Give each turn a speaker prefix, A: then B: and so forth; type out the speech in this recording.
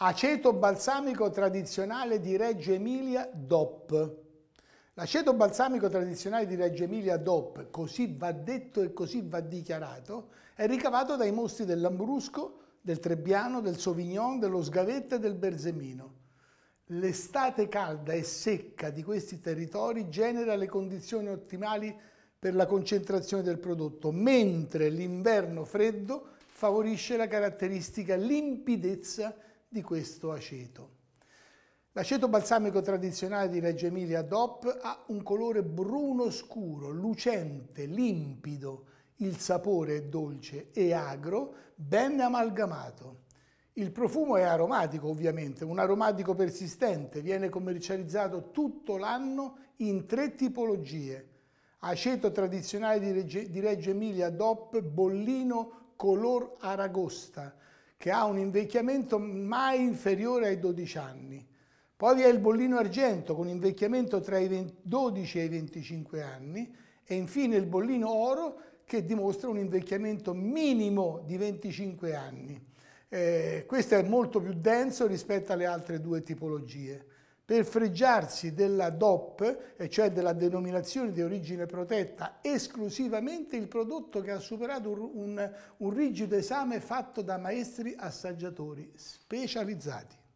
A: Aceto balsamico tradizionale di Reggio Emilia DOP. L'aceto balsamico tradizionale di Reggio Emilia DOP, così va detto e così va dichiarato, è ricavato dai mostri del Lambrusco, del Trebbiano, del Sauvignon, dello Sgavetta e del Bersemino. L'estate calda e secca di questi territori genera le condizioni ottimali per la concentrazione del prodotto, mentre l'inverno freddo favorisce la caratteristica limpidezza di questo aceto. L'aceto balsamico tradizionale di Reggio Emilia DOP ha un colore bruno scuro, lucente, limpido, il sapore è dolce e agro, ben amalgamato. Il profumo è aromatico ovviamente, un aromatico persistente, viene commercializzato tutto l'anno in tre tipologie. Aceto tradizionale di Reggio, Emilia DOP, bollino color aragosta, che ha un invecchiamento mai inferiore ai 12 anni. Poi vi è il bollino argento con invecchiamento tra i 12 e i 25 anni e infine il bollino oro che dimostra un invecchiamento minimo di 25 anni. Eh, questo è molto più denso rispetto alle altre due tipologie per fregiarsi della DOP, cioè della denominazione di origine protetta, esclusivamente il prodotto che ha superato un, un, un rigido esame fatto da maestri assaggiatori specializzati.